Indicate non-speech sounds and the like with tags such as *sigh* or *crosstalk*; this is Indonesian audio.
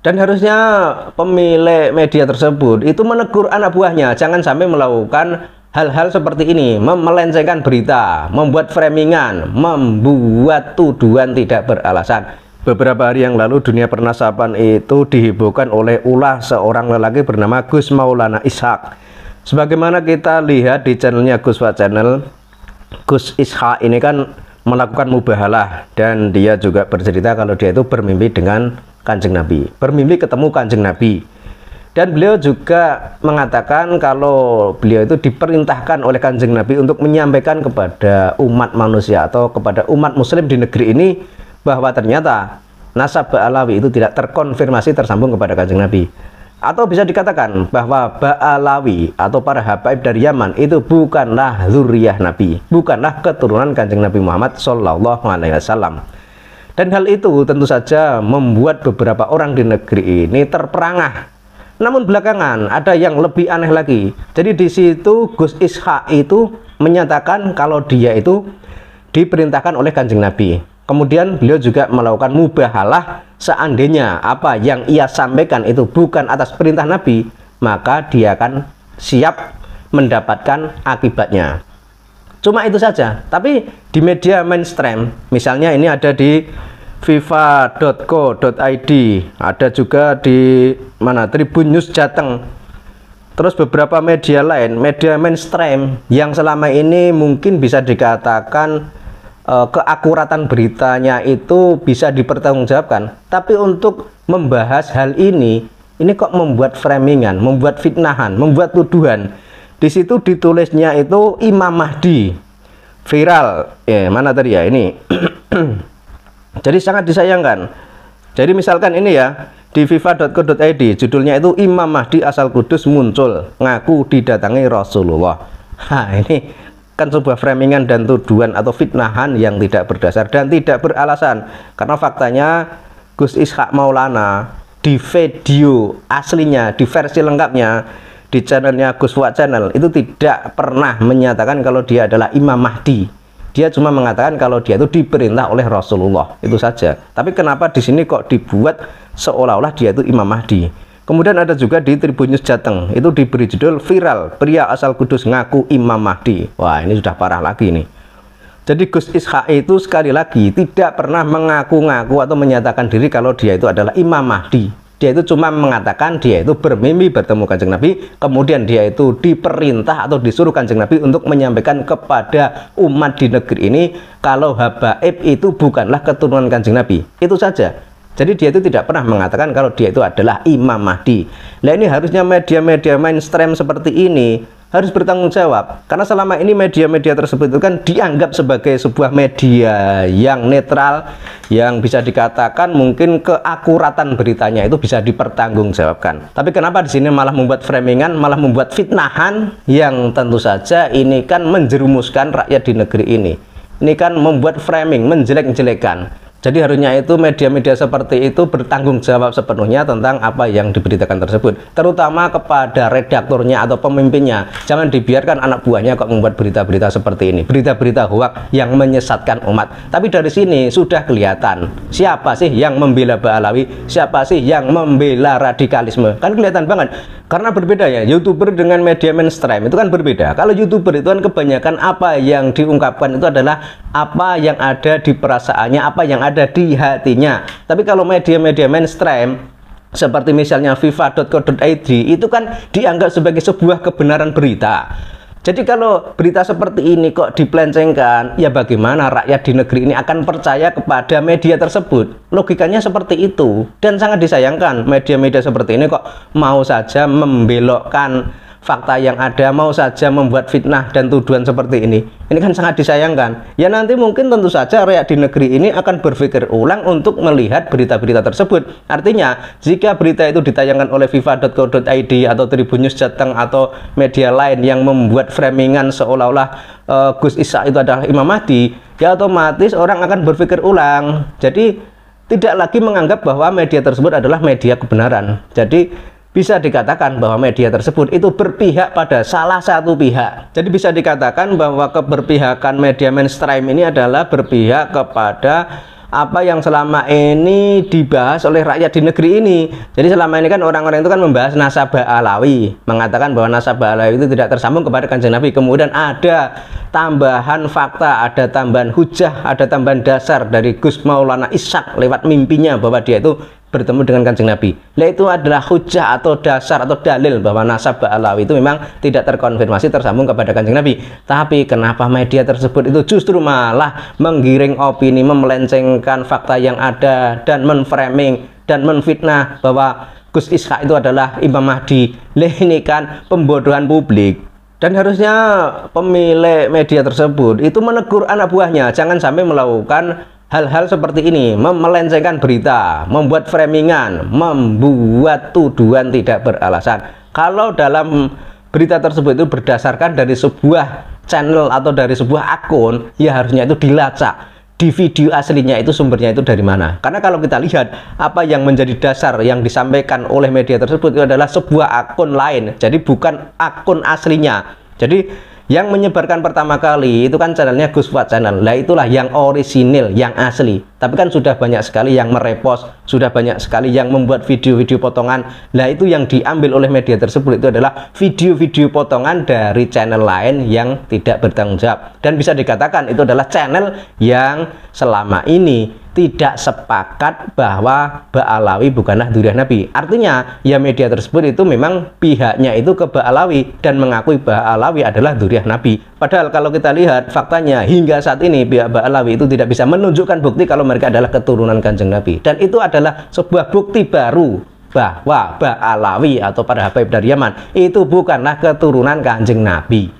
Dan harusnya pemilik media tersebut itu menegur anak buahnya, jangan sampai melakukan hal-hal seperti ini, melencengkan berita, membuat framingan, membuat tuduhan tidak beralasan. Beberapa hari yang lalu dunia pernasapan itu dihiburkan oleh ulah seorang lelaki bernama Gus Maulana Ishak. Sebagaimana kita lihat di channelnya Gus Wa Channel, Gus Ishak ini kan melakukan mubahalah dan dia juga bercerita kalau dia itu bermimpi dengan Kanjeng Nabi, bermimpi ketemu Kanjeng Nabi. Dan beliau juga mengatakan kalau beliau itu diperintahkan oleh Kanjeng Nabi untuk menyampaikan kepada umat manusia atau kepada umat muslim di negeri ini bahwa ternyata nasab Ba'alawi itu tidak terkonfirmasi tersambung kepada Kanjeng Nabi. Atau bisa dikatakan bahwa Ba'alawi atau para habaib dari Yaman itu bukanlah zuriyah Nabi, bukanlah keturunan Kanjeng Nabi Muhammad Shallallahu alaihi wasallam. Dan hal itu tentu saja membuat beberapa orang di negeri ini terperangah. Namun belakangan ada yang lebih aneh lagi. Jadi di situ Gus Ishak itu menyatakan kalau dia itu diperintahkan oleh Kanjeng Nabi. Kemudian beliau juga melakukan mubahalah seandainya apa yang ia sampaikan itu bukan atas perintah Nabi, maka dia akan siap mendapatkan akibatnya. Cuma itu saja. Tapi di media mainstream, misalnya ini ada di viva.co.id ada juga di mana Tribun News Jateng terus beberapa media lain media mainstream yang selama ini mungkin bisa dikatakan eh, keakuratan beritanya itu bisa dipertanggungjawabkan tapi untuk membahas hal ini ini kok membuat framingan membuat fitnahan membuat tuduhan di situ ditulisnya itu Imam Mahdi viral ya mana tadi ya ini *clears throat* Jadi sangat disayangkan. Jadi misalkan ini ya, di fifa.co.id judulnya itu Imam Mahdi asal Kudus muncul, ngaku didatangi Rasulullah. Nah, ini kan sebuah framingan dan tuduhan atau fitnahan yang tidak berdasar dan tidak beralasan. Karena faktanya Gus Ishak Maulana di video aslinya, di versi lengkapnya di channelnya Gus Fuad Channel itu tidak pernah menyatakan kalau dia adalah Imam Mahdi dia cuma mengatakan kalau dia itu diperintah oleh Rasulullah itu saja. Tapi kenapa di sini kok dibuat seolah-olah dia itu Imam Mahdi? Kemudian ada juga di Tribun News Jateng, itu diberi judul viral, pria asal Kudus ngaku Imam Mahdi. Wah, ini sudah parah lagi nih. Jadi Gus Ishak itu sekali lagi tidak pernah mengaku-ngaku atau menyatakan diri kalau dia itu adalah Imam Mahdi dia itu cuma mengatakan dia itu bermimpi bertemu kanjeng Nabi kemudian dia itu diperintah atau disuruh kanjeng Nabi untuk menyampaikan kepada umat di negeri ini kalau habaib itu bukanlah keturunan kanjeng Nabi itu saja jadi dia itu tidak pernah mengatakan kalau dia itu adalah Imam Mahdi. Nah ini harusnya media-media mainstream seperti ini harus bertanggung jawab karena selama ini media-media tersebut itu kan dianggap sebagai sebuah media yang netral yang bisa dikatakan mungkin keakuratan beritanya itu bisa dipertanggungjawabkan tapi kenapa di sini malah membuat framingan malah membuat fitnahan yang tentu saja ini kan menjerumuskan rakyat di negeri ini ini kan membuat framing menjelek-jelekan jadi harusnya itu media-media seperti itu bertanggung jawab sepenuhnya tentang apa yang diberitakan tersebut, terutama kepada redaktornya atau pemimpinnya. Jangan dibiarkan anak buahnya kok membuat berita-berita seperti ini, berita-berita hoax yang menyesatkan umat. Tapi dari sini sudah kelihatan siapa sih yang membela Ba'alawi, siapa sih yang membela radikalisme. Kan kelihatan banget karena berbeda ya youtuber dengan media mainstream itu kan berbeda kalau youtuber itu kan kebanyakan apa yang diungkapkan itu adalah apa yang ada di perasaannya apa yang ada ada di hatinya. Tapi kalau media-media mainstream seperti misalnya fifa.co.id itu kan dianggap sebagai sebuah kebenaran berita. Jadi kalau berita seperti ini kok dipelencengkan, ya bagaimana rakyat di negeri ini akan percaya kepada media tersebut? Logikanya seperti itu. Dan sangat disayangkan media-media seperti ini kok mau saja membelokkan fakta yang ada mau saja membuat fitnah dan tuduhan seperti ini. Ini kan sangat disayangkan. Ya nanti mungkin tentu saja rakyat di negeri ini akan berpikir ulang untuk melihat berita-berita tersebut. Artinya, jika berita itu ditayangkan oleh viva.co.id atau Tribun News Jateng atau media lain yang membuat framingan seolah-olah uh, Gus Isa itu adalah Imam Mahdi, ya otomatis orang akan berpikir ulang. Jadi tidak lagi menganggap bahwa media tersebut adalah media kebenaran. Jadi bisa dikatakan bahwa media tersebut itu berpihak pada salah satu pihak. Jadi bisa dikatakan bahwa keberpihakan media mainstream ini adalah berpihak kepada apa yang selama ini dibahas oleh rakyat di negeri ini. Jadi selama ini kan orang-orang itu kan membahas nasabah Alawi, mengatakan bahwa nasabah Alawi itu tidak tersambung kepada kanjeng Nabi. Kemudian ada tambahan fakta, ada tambahan hujah, ada tambahan dasar dari Gus Maulana Ishak lewat mimpinya bahwa dia itu bertemu dengan kanjeng Nabi. Lah itu adalah hujah atau dasar atau dalil bahwa nasab Alawi itu memang tidak terkonfirmasi tersambung kepada kanjeng Nabi. Tapi kenapa media tersebut itu justru malah menggiring opini, memelencengkan fakta yang ada dan menframing dan menfitnah bahwa Gus Iska itu adalah Imam Mahdi. Lah ini kan pembodohan publik dan harusnya pemilik media tersebut itu menegur anak buahnya jangan sampai melakukan hal-hal seperti ini melencengkan berita membuat framingan membuat tuduhan tidak beralasan kalau dalam berita tersebut itu berdasarkan dari sebuah channel atau dari sebuah akun ya harusnya itu dilacak di video aslinya itu sumbernya itu dari mana karena kalau kita lihat apa yang menjadi dasar yang disampaikan oleh media tersebut itu adalah sebuah akun lain jadi bukan akun aslinya jadi yang menyebarkan pertama kali itu kan channelnya Gus Fuad channel lah itulah yang orisinil yang asli tapi kan sudah banyak sekali yang merepost, sudah banyak sekali yang membuat video-video potongan. Nah, itu yang diambil oleh media tersebut itu adalah video-video potongan dari channel lain yang tidak bertanggung jawab. Dan bisa dikatakan itu adalah channel yang selama ini tidak sepakat bahwa Ba'alawi bukanlah durian Nabi. Artinya, ya media tersebut itu memang pihaknya itu ke Ba'alawi dan mengakui Ba'alawi adalah durian Nabi. Padahal kalau kita lihat faktanya hingga saat ini pihak Ba'alawi itu tidak bisa menunjukkan bukti kalau mereka adalah keturunan kanjeng Nabi dan itu adalah sebuah bukti baru bahwa Ba'alawi atau para Habib dari Yaman itu bukanlah keturunan kanjeng Nabi